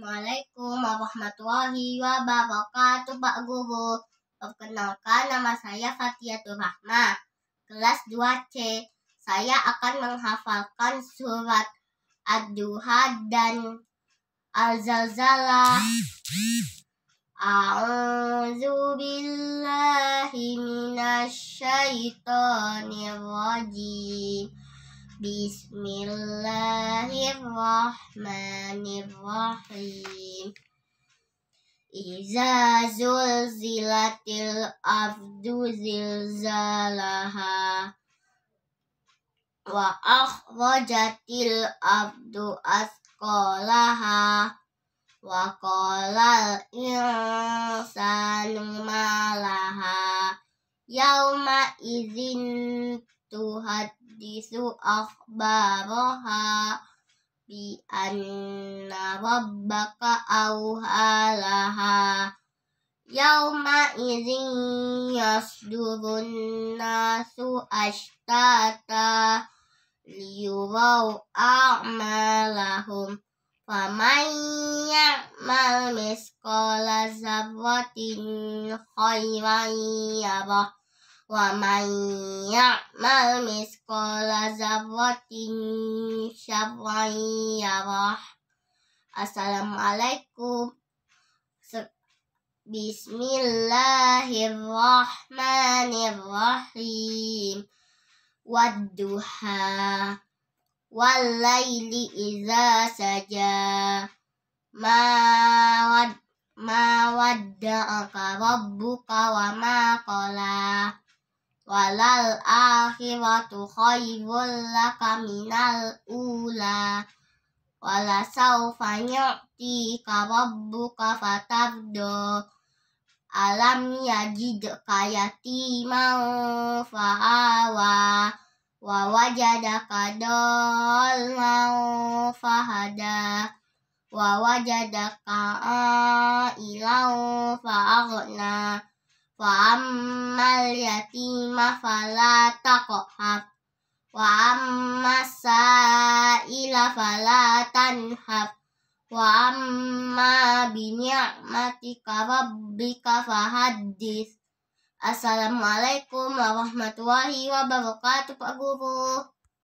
Assalamualaikum warahmatullahi wabarakatuh Pak Guru. Perkenalkan nama saya Fatiatur Rahma, kelas 2C. Saya akan menghafalkan surat Ad-Duha dan Al-Zalzalah. A'udzu Bismillahirrahmanirrahim Iza zulzilatil afdu zilzalaha Wa akhrajatil afdu askolaha Wa kolal insanu malaha Yauma izin tuhat تحدث أخبارها بأن ربك أوهى لها يومئذ يصدر الناس أشتاتا ليروا أعمالهم فمن يعمل مثقال ذرة خيرا يره wa man ya'mal misqala dzarratin syarran yarah Assalamualaikum Bismillahirrahmanirrahim Wadduha wallayli iza saja Ma wad Ma wadda'aka rabbuka wa ma qala walal akhiratu khairul laka minal ula wala saufa ka rabbuka fatardo alam yajidka yatiman fa'awa wa wajadaka dolman fahada wa wajadaka ilan fa'agna Wamal yati ma falata ko hab. Wamasa ila falata nhab. Wamma binya mati kabab bika fahadis. Assalamualaikum warahmatullahi wabarakatuh pak guru.